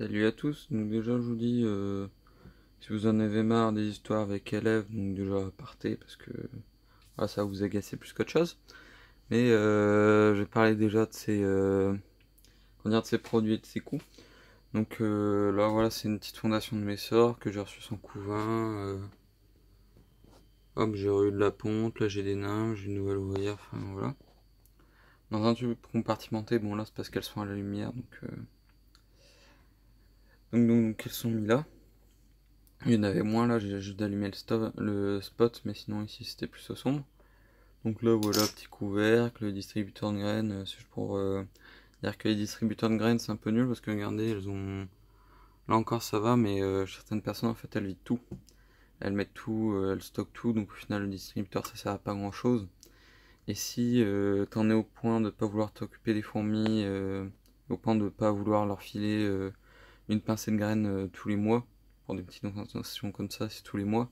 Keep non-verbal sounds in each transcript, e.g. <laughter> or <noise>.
Salut à tous, donc déjà je vous dis, euh, si vous en avez marre des histoires avec élèves, donc déjà partez parce que ah, ça va vous agacer plus qu'autre chose. Mais euh, je vais parler déjà de ces, euh, de ces produits et de ces coûts. Donc là voilà, c'est une petite fondation de mes sorts que j'ai reçu sans couvain. Hop, j'ai eu de la ponte, là j'ai des nains, j'ai une nouvelle ouvrière, enfin voilà. Dans un tube compartimenté, bon là c'est parce qu'elles sont à la lumière donc... Donc, donc, ils sont mis là. Il y en avait moins là, j'ai juste allumé le, spot, mais sinon ici c'était plus sombre. Donc là voilà, petit couvercle, le distributeur de graines, c'est euh, juste pour euh, dire que les distributeurs de graines c'est un peu nul parce que regardez, elles ont... Là encore ça va, mais euh, certaines personnes en fait elles vident tout. Elles mettent tout, elles stockent tout, donc au final le distributeur ça sert à pas grand chose. Et si t'en es au point de pas vouloir t'occuper des fourmis, au point de pas vouloir leur filer une pincée de graines euh, tous les mois, pour des petites intentions comme ça, c'est tous les mois,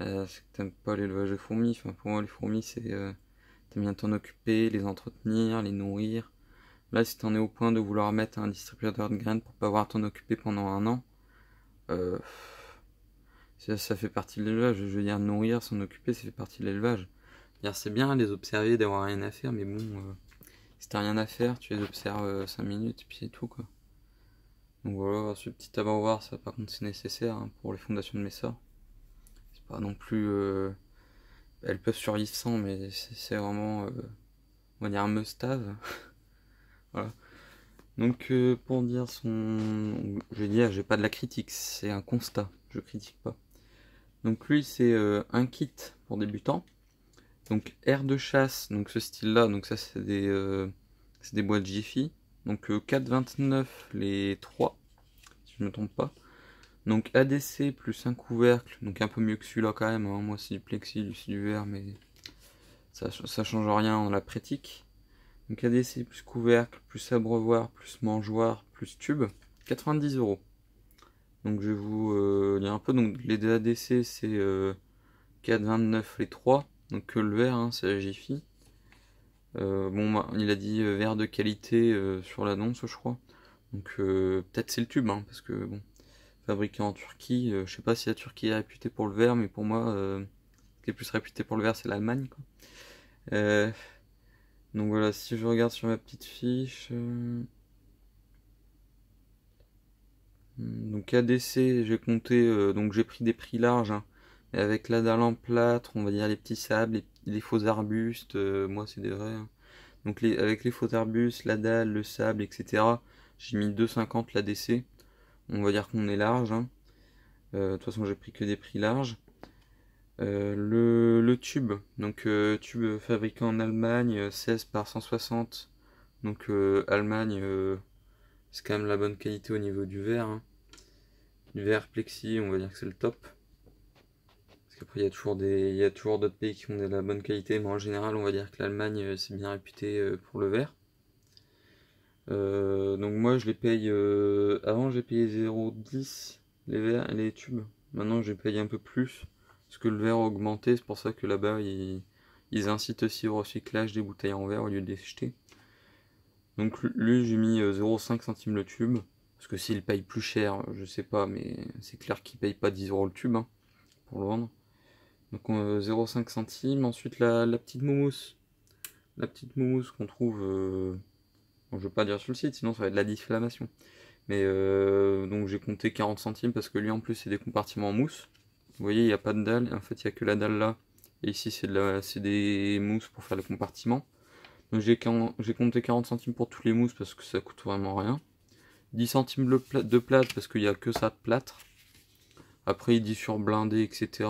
euh, c'est que t'aimes pas l'élevage de fourmis. Enfin, pour moi, les fourmis, c'est. Euh, t'aimes bien t'en occuper, les entretenir, les nourrir. Là, si t'en es au point de vouloir mettre un distributeur de graines pour pas avoir à t'en occuper pendant un an, ça, fait partie de l'élevage. Je veux dire, nourrir, s'en occuper, c'est fait partie de l'élevage. C'est bien les observer, d'avoir rien à faire, mais bon, si t'as rien à faire, tu les observes 5 minutes, et puis c'est tout, quoi voilà, ce petit avant-voir, ça par contre c'est nécessaire hein, pour les fondations de mes sorts. C'est pas non plus... Euh, elles peuvent survivre sans, mais c'est vraiment, euh, on va dire, un must-have. <laughs> voilà. Donc euh, pour dire son... Je vais dire, j'ai pas de la critique, c'est un constat, je critique pas. Donc lui, c'est un kit pour débutants. Donc air de chasse, donc ce style-là, donc ça c'est des, des boîtes Jiffy. Donc 4,29 euh, les 3, si je ne me trompe pas. Donc ADC plus un couvercle, donc un peu mieux que celui-là quand même. Hein. Moi c'est du plexi, c'est du verre, mais ça, ne change rien en la pratique. Donc ADC plus couvercle, plus abreuvoir, plus mangeoire, plus tube, 90 euros. Donc je vais vous euh, lire un peu. Donc les ADC c'est 4,29 euh, les 3. Donc que le verre, hein, c'est la euh, bon, il a dit euh, verre de qualité euh, sur l'annonce, je crois. Donc peut-être c'est le tube, hein, parce que bon, fabriqué en Turquie, je sais pas si la Turquie est réputée pour le verre, mais pour moi, ce qui est plus réputé pour le verre, c'est l'Allemagne. donc voilà, si je regarde sur ma petite fiche. Hmm, donc ADC, j'ai compté, donc j'ai pris des prix larges. Hein. Et avec la dalle en plâtre, on va dire les petits sables, les, les faux arbustes, euh, moi c'est des vrais. Hein. Donc les, avec les faux arbustes, la dalle, le sable, etc. J'ai mis 2,50 l'ADC. On va dire qu'on est large. Hein. Euh, de toute façon j'ai pris que des prix larges. Euh, le, tube, donc tube fabriqué en Allemagne, 16 par 160. Donc Allemagne, c'est quand même la bonne qualité au niveau du verre. Hein. Du verre plexi, on va dire que c'est le top. Parce qu'après, il y a toujours d'autres pays qui ont de la bonne qualité, mais en général, on va dire que l'Allemagne, euh, c'est bien réputé euh, pour le verre. Euh, donc moi, je les paye. avant, j'ai payé 0,10 les verres, les tubes. Maintenant, j'ai paye un peu plus parce que le verre a augmenté. C'est pour ça que là-bas, ils, ils, incitent aussi au recyclage des bouteilles en verre au lieu de les jeter. Donc lui, j'ai mis 0,5 centimes le tube. Parce que s'il paye plus cher, je sais pas, mais c'est clair qu'il paye pas 10 euros le tube hein, pour le vendre. Donc 0,5 euh, centimes. Ensuite la, petite mousse. La petite mousse qu'on trouve... Euh, je ne veux pas dire sur le site, sinon ça va être de la difflammation. Mais euh, donc j'ai compté 40 centimes parce que lui en plus c'est des compartiments en mousse. Vous voyez, il n'y a pas de dalle. En fait, il n'y a que la dalle là. Et ici, c'est de la... des mousses pour faire les compartiments. Donc j'ai compté 40 centimes pour tous les mousses parce que ça coûte vraiment rien. 10 centimes de plâtre parce qu'il n'y a que ça de plâtre. Après, il dit sur blindé, etc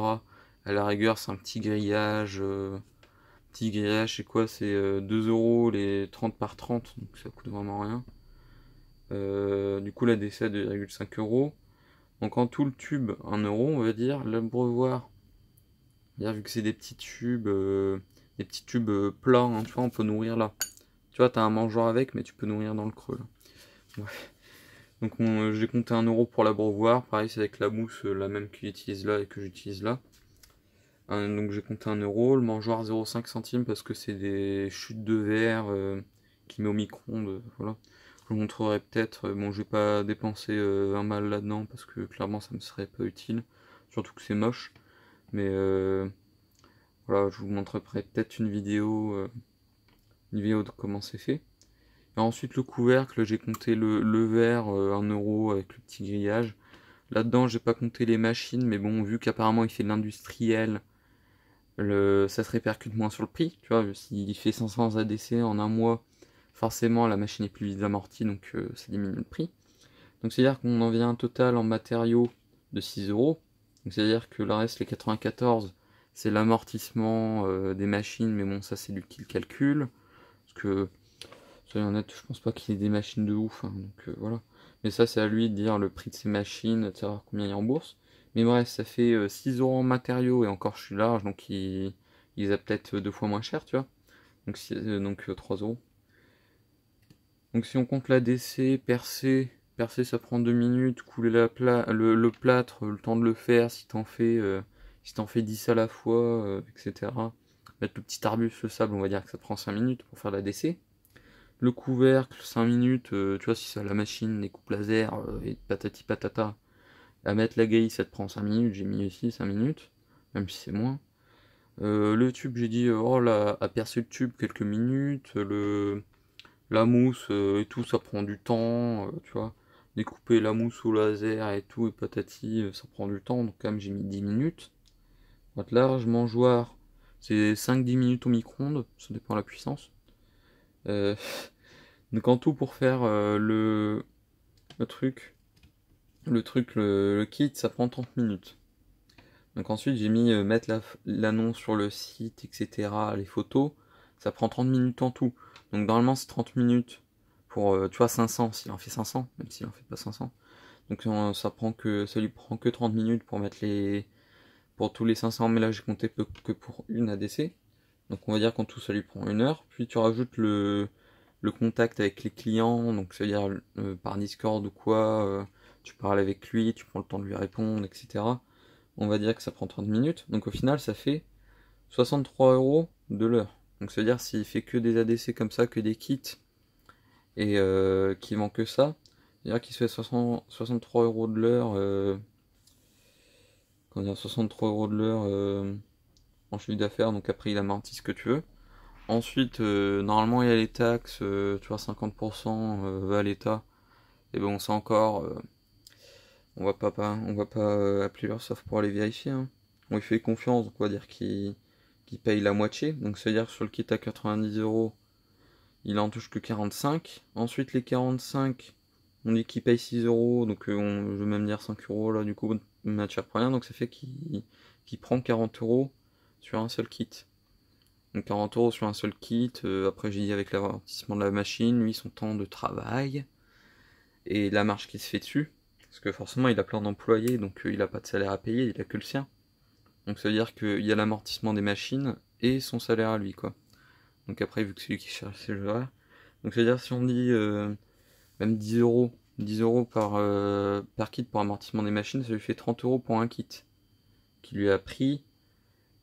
à la rigueur, c'est un petit grillage. Euh, petit grillage, c'est quoi C'est 2 euh, euros les 30 par 30, donc ça coûte vraiment rien. Euh, du coup, la DC à 2,5 euros. Donc en tout le tube, 1 euro, on va dire. L'abreuvoir, vu que c'est des petits tubes, des petits tubes plats, hein, on peut nourrir là. Tu vois, t'as un mangeoir avec, mais tu peux nourrir dans le creux. Donc j'ai compté 1 euro pour l'abreuvoir. Pareil, c'est avec la mousse, la même qu'ils utilisent là et que j'utilise là donc j'ai compté 1 euro, le mangeoir 0,5 centimes parce que c'est des chutes de verre euh, qui met au micro-ondes, euh, voilà. Je vous montrerai peut-être, euh, bon je vais pas dépenser un mal là-dedans parce que clairement ça me serait pas utile, surtout que c'est moche, mais voilà, je vous montrerai peut-être une vidéo, une vidéo de comment c'est fait. Et ensuite le couvercle, j'ai compté le, verre 1 euro avec le petit grillage. Là-dedans, j'ai pas compté les machines, mais bon, vu qu'apparemment il fait de l'industriel, ça se répercute moins sur le prix. Tu vois, s'il fait 500 ADC en un mois, forcément la machine est plus vite amortie, donc euh, ça diminue le prix. Donc c'est-à-dire qu'on en vient un total en matériaux de 6 euros. Donc c'est-à-dire que le reste, les 94, c'est l'amortissement euh, des machines, mais bon, ça c'est lui qui le calcule. Parce que, soyons honnêtes, je pense pas qu'il ait des machines de ouf, hein, donc euh, voilà. Mais ça, c'est à lui de dire le prix de ses machines, de savoir combien il est en bourse. Mais bref, ça fait 6 euros en matériaux et encore je suis large, donc ils ils a peut-être deux fois moins cher, tu vois. Donc, euh, donc 3 euh, euros. Donc si on compte la DC, percer, percer ça prend 2 minutes, couler le, plâtre, le temps de le faire, si t'en fais, euh, si fais 10 à la fois, etc. Mettre le petit arbuste, le sable, on va dire que ça prend 5 minutes pour faire la DC. Le couvercle, 5 minutes, tu vois, si ça la machine, les coupes laser et patati patata, à mettre la gaille, ça te prend 5 minutes, j'ai mis aussi 5 minutes, même si c'est moins. Euh, le tube, j'ai dit, euh, oh là, à percer le tube quelques minutes, le, la mousse euh, et tout, ça prend du temps, tu vois. Découper la mousse au laser et tout, et patati, ça prend du temps, donc quand même j'ai mis 10 minutes. large, mangeoire, c'est 5-10 minutes au micro-ondes, ça dépend de la puissance. <laughs> donc en tout pour faire le, le truc, le truc, le, kit, ça prend 30 minutes. Donc ensuite, j'ai mis euh, mettre l'annonce sur le site, etc., les photos. Ça prend 30 minutes en tout. Donc normalement, c'est 30 minutes pour, euh, tu vois, 500, s'il en fait 500, même s'il en fait pas 500. Donc euh, ça, prend que, ça lui prend que 30 minutes pour mettre les... Pour tous les 500, mais là, j'ai compté que pour une ADC. Donc on va dire qu'en tout, ça lui prend une heure. Puis tu rajoutes le, le contact avec les clients, donc c'est-à-dire par Discord ou quoi tu parles avec lui, tu prends le temps de lui répondre, etc. On va dire que ça prend 30 minutes. Donc au final, ça fait 63 euros de l'heure. Donc c'est à dire s'il fait que des ADC comme ça, que des kits, et euh, qu'il vend que ça, c'est-à-dire qu'il se fait 63 euros de l'heure. Euh, 63 euros de l'heure euh, en chiffre d'affaires, donc après il amortit ce que tu veux. Ensuite, euh, normalement, il y a les taxes, euh, tu vois, 50% va à l'État. Et bon, c'est encore on va pas, pas on va pas euh, appeler leur soft pour aller vérifier. Hein. On lui fait confiance, donc on va dire qu'il paye la moitié. Donc c'est-à-dire sur le kit à 90 euros, il en touche que 45. Ensuite les 45, on dit qu'il paye 6 euros, donc euh, on, je vais même dire 5 euros là du coup de pour rien. donc ça fait qu'il prend 40 euros sur un seul kit. Donc 40 euros sur un seul kit, euh, après j'ai dit avec l'avertissement de la machine, lui son temps de travail et la marche qui se fait dessus. Parce que forcément, il a plein d'employés, donc euh, il n'a pas de salaire à payer, il a que le sien. Donc ça veut dire qu'il y a l'amortissement des machines et son salaire à lui, quoi. Donc après, vu que c'est lui qui cherche le joueurs, Donc ça veut dire si on dit euh, même 10 euros, 10 euros par, euh, par kit pour amortissement des machines, ça lui fait 30 euros pour un kit. Qui lui a pris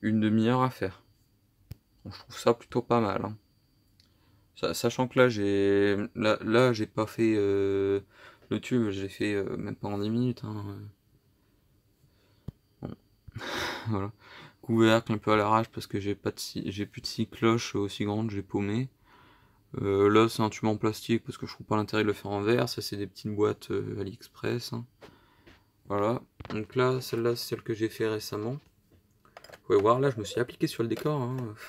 une demi-heure à faire. je trouve ça plutôt pas mal. Hein. Sachant que là j'ai là, j'ai pas fait le tube, j'ai fait euh, même pas en 10 minutes. Hein, euh. bon. <laughs> voilà. Couvercle un peu à l'arrache parce que j'ai pas j'ai plus de six cloches aussi grandes, j'ai paumé. Euh, là, c'est un tube en plastique parce que je trouve pas l'intérêt de le faire en verre. Ça, c'est des petites boîtes AliExpress. Hein. Voilà. Donc là, celle-là, c'est celle que j'ai fait récemment. Vous pouvez voir, là, je me suis appliqué sur le décor. Hein. <laughs>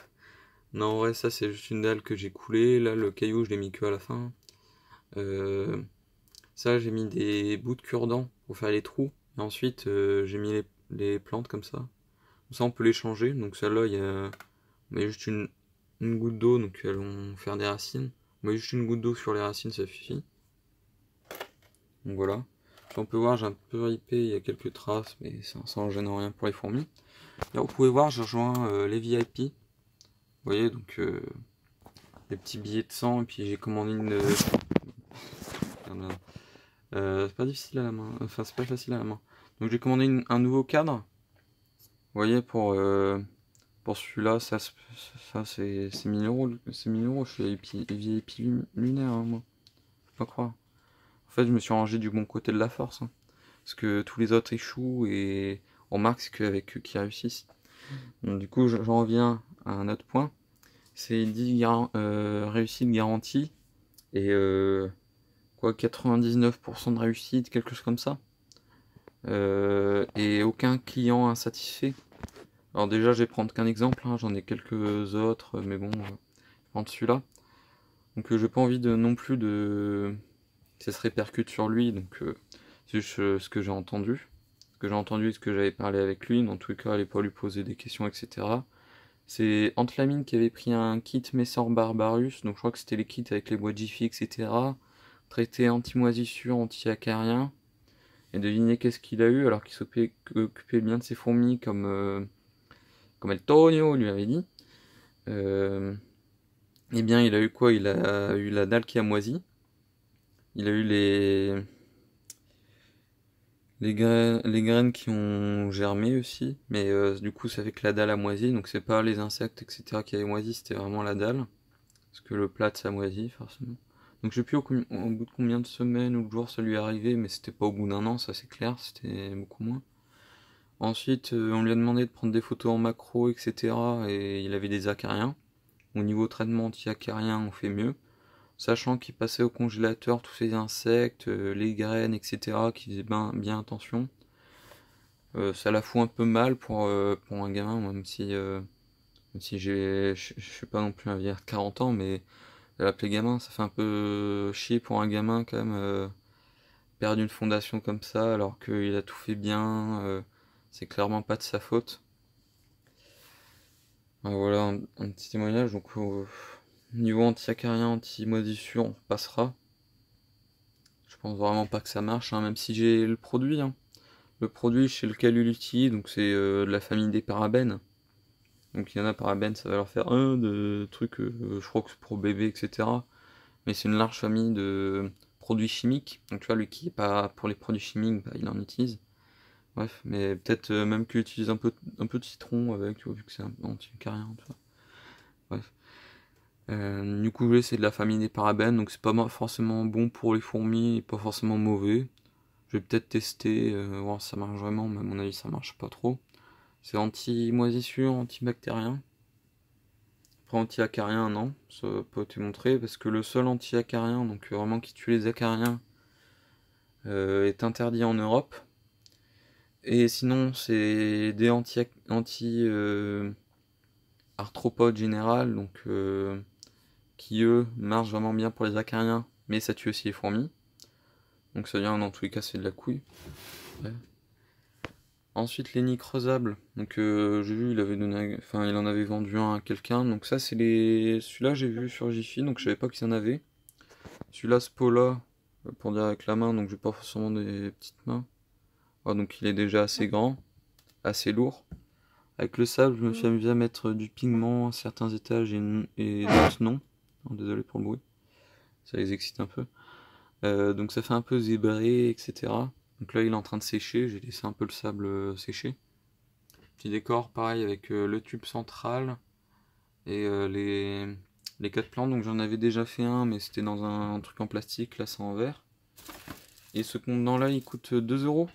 Non, en vrai, ça, c'est juste une dalle que j'ai coulée. Là, le caillou, je l'ai mis que à la fin. Euh, ça, j'ai mis des bouts de cure dents pour faire les trous. Et ensuite, euh, j'ai mis les, plantes comme ça. Comme ça, on peut les changer. Donc celle-là, il y a, on met juste une, goutte d'eau, donc elles vont faire des racines. On met juste une goutte d'eau sur les racines, ça suffit. Donc voilà. comme on peut voir, j'ai un peu ripé, il y a quelques traces, mais ça, ne gêne rien pour les fourmis. Là, vous pouvez voir, j'ai rejoint euh, les VIP. Vous voyez, donc... Euh, des petits billets de sang et puis j'ai commandé une, euh, c'est pas difficile à la main. Enfin, c'est pas facile à la main. Donc j'ai commandé un nouveau cadre. Vous voyez, pour, euh, pour celui-là, ça, ça c'est 1000 euros. je suis VIP lunaire, hein, moi. peux pas croire. En fait, je me suis rangé du bon côté de la force. Hein. Parce que tous les autres échouent et on remarque qu'avec eux qui réussissent. du coup, j'en reviens à un autre point. C'est 10 gar euh, réussites et... Euh, 99% de réussite, quelque chose comme ça. Euh, et aucun client insatisfait. Alors déjà, je vais prendre qu'un exemple, hein, j'en ai quelques autres, mais bon, euh, en celui-là. Donc je euh, j'ai pas envie de non plus de ça se répercute sur lui, donc c'est ce que j'ai entendu. Ce que j'ai entendu et ce que j'avais parlé avec lui, dans tous les cas, allez pas lui poser des questions, etc. C'est Antlamine qui avait pris un kit Messor Barbarus, donc je crois que c'était les kits avec les bois Jiffy, etc traité anti-moisissure, anti-acarien, et deviner qu'est-ce qu'il a eu alors qu'il s'occupait bien de ses fourmis comme, euh, comme El lui avait dit. Euh, eh bien, il a eu quoi Il a eu la dalle qui a moisi. Il a eu les, les, graines qui ont germé aussi. Mais euh, du coup, ça fait que la dalle a moisi. Donc, c'est pas les insectes, etc., qui avaient moisi, c'était vraiment la dalle. Parce que le plat, ça moisi, forcément. Donc je sais plus au, bout de combien de semaines ou de jours ça lui est arrivé, mais c'était pas au bout d'un an, ça c'est clair, c'était beaucoup moins. Ensuite, euh, on lui a demandé de prendre des photos en macro, etc. Et il avait des acariens. Au niveau traitement anti acariens on fait mieux. Sachant qu'il passait au congélateur tous ces insectes, euh, les graines, etc., qui faisait ben, bien, attention. Euh, ça la fout un peu mal pour, pour un gamin, même si, euh, ne je suis pas non plus un vieillard de 40 ans, mais de l'appeler gamin, ça fait un peu chier pour un gamin quand même. Euh, perdre une fondation comme ça alors qu'il a tout fait bien, euh, c'est clairement pas de sa faute. voilà un, petit témoignage. Donc niveau anti-acarien, anti-moisissure, on passera. Je pense vraiment pas que ça marche, hein, même si j'ai le produit. Hein. Le produit chez le il donc c'est euh, de la famille des parabènes. Donc il y en a paraben, ça va leur faire un de trucs, euh, je crois que c'est pour bébé, etc. Mais c'est une large famille de produits chimiques. Donc tu vois, lui qui est pas pour les produits chimiques, bah, il en utilise. Bref, mais peut-être euh, même qu'il utilise un peu, un peu de citron avec, tu vois, vu que c'est un anti-carien, Bref. Euh, du coup, c'est de la famille des parabènes, donc c'est pas forcément bon pour les fourmis pas forcément mauvais. Je vais peut-être tester, voir si ça marche vraiment, mais à mon avis ça marche pas trop. C'est anti-moisissure, antibactérien. Après, anti-acarien, non, ça peut être montré, parce que le seul anti-acarien, donc euh, vraiment qui tue les acariens, euh, est interdit en Europe. Et sinon, c'est des anti-arthropodes anti, euh, générales, donc qui eux marchent vraiment bien pour les acariens, mais ça tue aussi les fourmis. Donc ça vient dans tous les cas, c'est de la couille. Ensuite, les nids Creusables. Donc, euh, j'ai vu, il avait donné, enfin, il en avait vendu un à quelqu'un. Donc, ça, c'est les. Celui-là, j'ai vu sur Jiffy, donc je savais pas qu'il y en avait. Celui-là, ce pot-là, euh, pour dire avec la main, donc je n'ai pas forcément des petites mains. Oh, donc, il est déjà assez grand, assez lourd. Avec le sable, je me suis amusé à mettre du pigment à certains étages et, d'autres non. Oh, désolé pour le bruit, ça les excite un peu. Euh, donc, ça fait un peu zébré, etc. Donc là, il est en train de sécher. J'ai laissé un peu le sable euh, sécher. Petit décor, pareil, avec euh, le tube central et euh, les, les quatre plans. Donc j'en avais déjà fait un, mais c'était dans un, truc en plastique. Là, c'est en verre. Et ce contenant-là, il coûte 2 euros.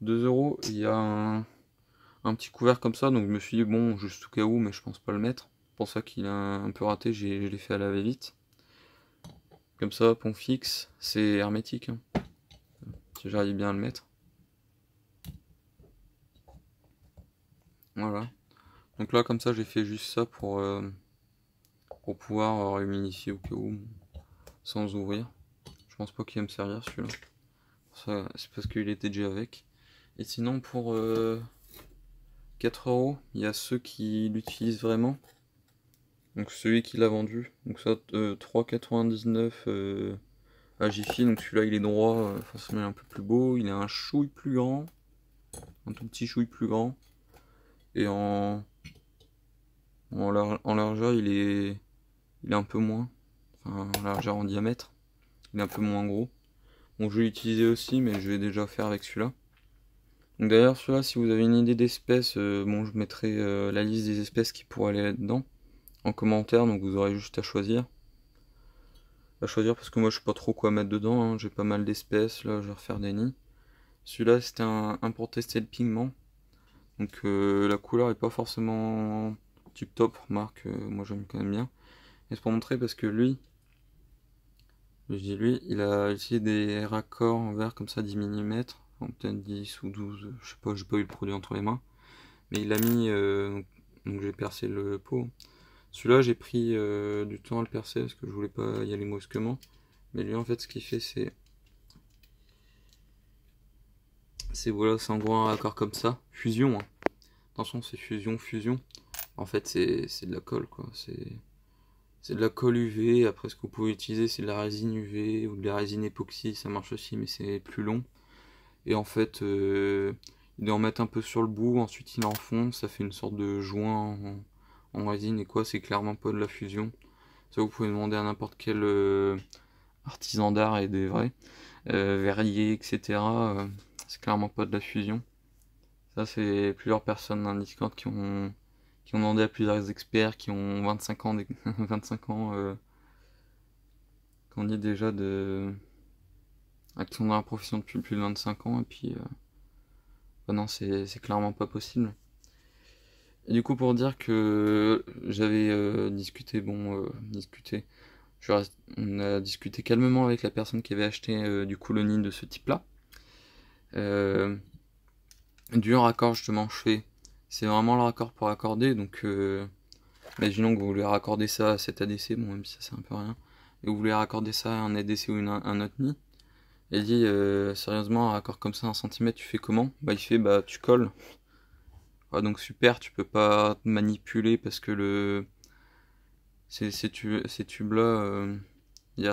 2 euros. Il y a un, petit couvert comme ça. Donc je me suis dit, bon, juste au cas où, mais je pense pas le mettre. pour ça qu'il a un peu raté. Je l'ai fait à laver vite Comme ça, pont fixe. C'est hermétique. Hein j'arrive bien à le mettre. Voilà. Donc là, comme ça, j'ai fait juste ça pour, euh, pour pouvoir euh, au cas où, sans ouvrir. Je pense pas qu'il va me servir celui-là. C'est parce qu'il était déjà avec. Et sinon, pour 4 euh, euros, il y a ceux qui l'utilisent vraiment. Donc celui qui l'a vendu. Donc ça, 3,99 euh, ah, donc celui-là il est droit, euh, enfin, il un peu plus beau, il a un chouille plus grand, un tout petit chouille plus grand, et en, en, largeur il est, il est un peu moins, enfin en largeur en diamètre, il est un peu moins gros. Bon je vais l'utiliser aussi mais je vais déjà faire avec celui-là. Donc d'ailleurs celui-là si vous avez une idée d'espèce, euh, bon je mettrai euh, la liste des espèces qui pourraient aller là-dedans en commentaire, donc vous aurez juste à choisir choisir parce que moi je sais pas trop quoi mettre dedans. Hein. J'ai pas mal d'espèces, là je vais refaire des nids. Celui-là c'était un, pour tester le pigment. Donc euh, la couleur est pas forcément tip top, marque euh, moi j'aime quand même bien. Et c'est pour montrer parce que lui, je dis lui, il a essayé des raccords en verre comme ça 10 mm, peut-être 10 ou 12, je sais pas, j'ai pas eu le produit entre les mains. Mais il a mis, euh, donc j'ai percé le pot, celui-là, j'ai pris euh, du temps à le percer parce que je voulais pas y aller brusquement. Mais lui, en fait, ce qu'il fait, c'est. C'est voilà, c'est en gros un raccord comme ça. Fusion. Hein. Attention, c'est fusion, fusion. En fait, c'est de la colle, quoi. C'est. de la colle UV, après ce que vous pouvez utiliser c'est de la résine UV ou de la résine époxy, ça marche aussi mais c'est plus long. Et en fait, euh, il doit en mettre un peu sur le bout, ensuite il enfonce. ça fait une sorte de joint en résine et quoi, c'est clairement pas de la fusion. Ça, vous pouvez demander à n'importe quel euh, artisan d'art et des vrais, euh, verrier, etc. Euh, c'est clairement pas de la fusion. Ça, c'est plusieurs personnes dans Discord qui ont, qui ont demandé à plusieurs experts qui ont 25 ans, 25 <laughs> ans euh, qu'on dit déjà de qui sont dans la profession depuis plus de 25 ans et puis bah non c'est clairement pas possible du coup, pour dire que j'avais euh, discuté, bon, euh, discuté, je on a discuté calmement avec la personne qui avait acheté coup euh, du colonie de ce type-là. du raccord, justement, je fais, c'est vraiment le raccord pour accorder, donc bah, imaginons que vous voulez raccorder ça à cet ADC, bon, même si ça c'est un peu rien, et vous voulez raccorder ça à un ADC ou une, un autre nid. Elle dit, sérieusement, un raccord comme ça, un centimètre, tu fais comment Bah, il fait, bah, tu colles. Ah, donc super, tu peux pas manipuler parce que le ces, tubes, là, euh,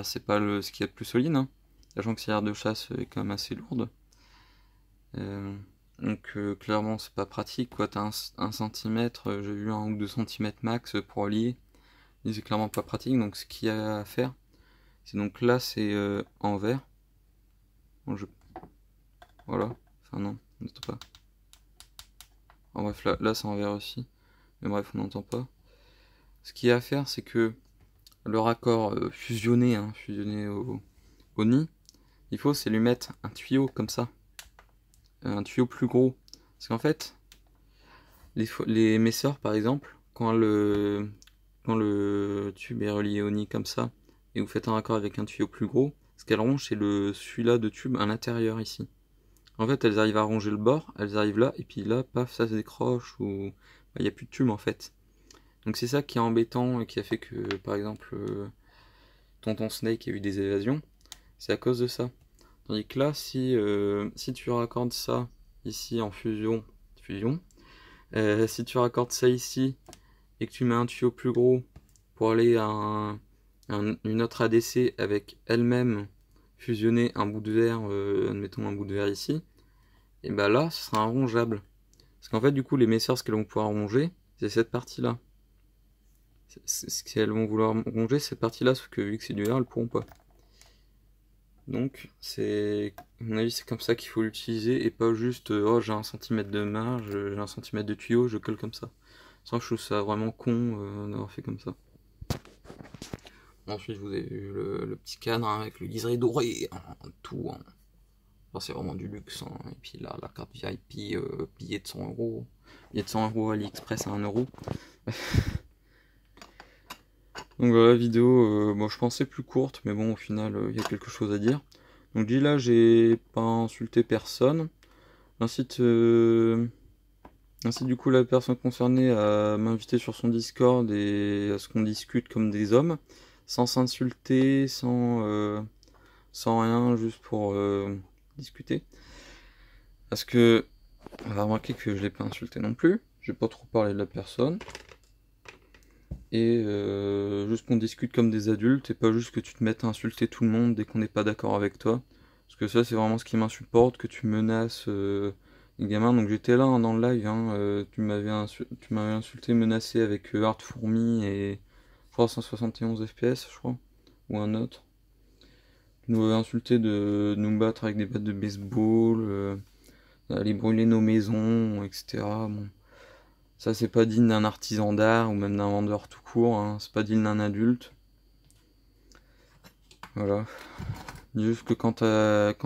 c'est pas le, ce qu'il y a de plus solide. Hein. Sachant que de chasse euh, est quand même assez lourde. Euh, donc clairement c'est pas pratique quoi, t'as un, centimètre, j'ai vu un ou deux centimètres max pour lier. C'est clairement pas pratique, donc ce qu'il y a à faire, c'est donc là c'est en vert. je... Voilà, enfin non, n'est-ce pas. En bref, là, ça c'est en aussi. Mais bref, on n'entend pas. Ce qu'il y a à faire, c'est que le raccord euh, fusionné, hein, fusionné au, nid, il faut c'est lui mettre un tuyau comme ça. Euh, un tuyau plus gros. Parce qu'en fait, les, les messeurs, par exemple, quand le, quand le tube est relié au nid comme ça, et vous faites un raccord avec un tuyau plus gros, ce qu'elle ronge, c'est celui-là de tube à l'intérieur ici. En fait, elles arrivent à ronger le bord, elles arrivent là, et puis là, paf, ça se décroche, ou bah, il n'y a plus de tube, en fait. Donc c'est ça qui est embêtant et qui a fait que, par exemple, euh, Tonton Snake a eu des évasions. C'est à cause de ça. Tandis que là, si, euh, si tu raccordes ça ici en fusion, fusion euh, si tu raccordes ça ici et que tu mets un tuyau plus gros pour aller à une autre ADC avec elle-même fusionner un bout de verre, admettons un bout de verre ici, et bien bah là, ce sera un rongeable. Parce qu'en fait, du coup, les ce qu'elles vont pouvoir ronger, c'est cette partie-là. Ce qu'elles vont vouloir ronger, cette partie-là, sauf que vu que c'est du verre, elles ne pourront pas. Donc, c'est, à mon avis, c'est comme ça qu'il faut l'utiliser et pas juste euh, oh, j'ai un centimètre de main, j'ai un centimètre de tuyau, je colle comme ça. Sinon je trouve ça vraiment con euh, d'avoir fait comme ça. Ensuite, vous avez vu le, petit cadre hein, avec le liseré doré, hein, tout. en. Hein c'est vraiment du luxe. Hein. Et puis là, la carte VIP, euh, billet de 100 euros. Billet de 100 euros AliExpress à 1 euro. <laughs> Donc voilà, vidéo, euh, je pensais plus courte, mais bon, au final, euh, il y a quelque chose à dire. Donc dit là, j'ai pas insulté personne. J'incite du coup la personne concernée à m'inviter sur son Discord et à ce qu'on discute comme des hommes, sans s'insulter, sans, sans rien, juste pour discuter. Parce que, on va remarquer que je l'ai pas insulté non plus, j'ai pas trop parlé de la personne. Et euh, juste qu'on discute comme des adultes et pas juste que tu te mettes à insulter tout le monde dès qu'on n'est pas d'accord avec toi. Parce que ça, c'est vraiment ce qui m'insupporte, que tu menaces euh, les gamins. Donc j'étais là hein, dans le live, hein, euh, tu m'avais insulté, menacé avec Hard Fourmi et 371 FPS, je crois, ou un autre nous insulter insulté de, nous battre avec des battes de baseball, euh, d'aller brûler nos maisons, etc. Bon. Ça, c'est pas digne d'un artisan d'art ou même d'un vendeur tout court, hein. c'est pas digne d'un adulte. Voilà. Juste que quand,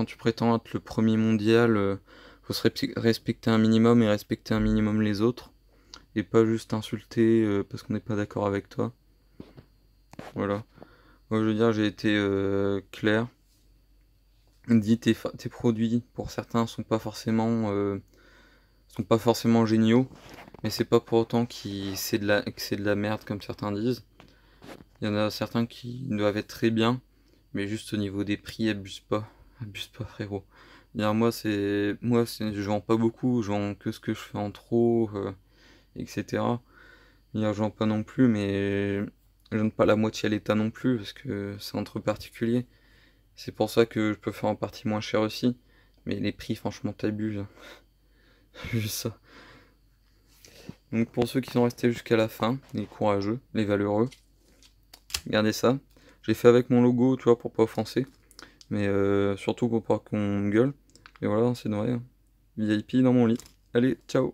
tu prétends être le premier mondial, euh, faut se respecter un minimum et respecter un minimum les autres. Et pas juste insulter euh, parce qu'on n'est pas d'accord avec toi. Voilà. Moi, je veux dire, j'ai été euh, clair. Dit tes, produits, pour certains, sont pas forcément, euh, sont pas forcément géniaux, mais c'est pas pour autant que c'est de, la merde comme certains disent. Il y en a certains qui doivent être très bien, mais juste au niveau des prix, abuse pas, <laughs> abuse pas, frérot. Dire, moi, c'est, moi, je vends pas beaucoup, je vends que ce que je fais en trop, euh, etc. n'y je vends pas non plus, mais je donne pas la moitié à l'État non plus, parce que c'est entre particuliers. C'est pour ça que je peux faire en partie moins cher aussi. Mais les prix, franchement, t'abuses. Hein. <laughs> Juste ça. Donc pour ceux qui sont restés jusqu'à la fin, les courageux, les valeureux, regardez ça. J'ai fait avec mon logo, tu vois, pour pas offenser. Mais euh, surtout pour pas qu'on gueule. Et voilà, c'est noyé. Hein. VIP dans mon lit. Allez, ciao